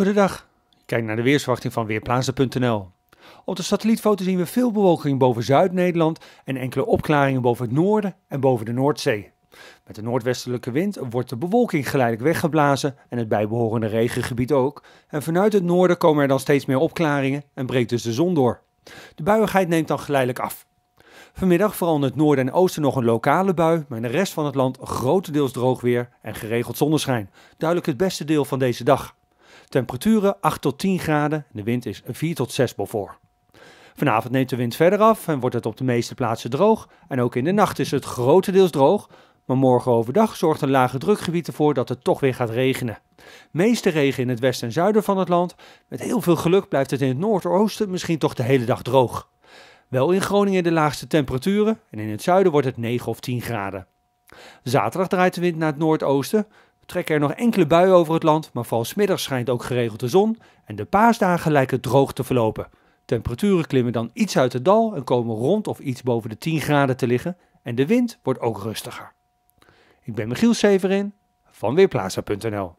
Goedendag. Kijk naar de weersverwachting van Weerplaatsen.nl. Op de satellietfoto zien we veel bewolking boven Zuid-Nederland en enkele opklaringen boven het noorden en boven de Noordzee. Met de noordwestelijke wind wordt de bewolking geleidelijk weggeblazen en het bijbehorende regengebied ook. En vanuit het noorden komen er dan steeds meer opklaringen en breekt dus de zon door. De buiigheid neemt dan geleidelijk af. Vanmiddag vooral in het noorden en oosten nog een lokale bui, maar in de rest van het land grotendeels droog weer en geregeld zonneschijn. Duidelijk het beste deel van deze dag. Temperaturen 8 tot 10 graden de wind is 4 tot 6 voor. Vanavond neemt de wind verder af en wordt het op de meeste plaatsen droog. En ook in de nacht is het grotendeels droog. Maar morgen overdag zorgt een lage drukgebied ervoor dat het toch weer gaat regenen. Meeste regen in het westen en zuiden van het land. Met heel veel geluk blijft het in het noordoosten misschien toch de hele dag droog. Wel in Groningen de laagste temperaturen en in het zuiden wordt het 9 of 10 graden. Zaterdag draait de wind naar het noordoosten, trekken er nog enkele buien over het land, maar middag schijnt ook geregeld de zon en de paasdagen lijken droog te verlopen. Temperaturen klimmen dan iets uit het dal en komen rond of iets boven de 10 graden te liggen en de wind wordt ook rustiger. Ik ben Michiel Severin van Weerplaza.nl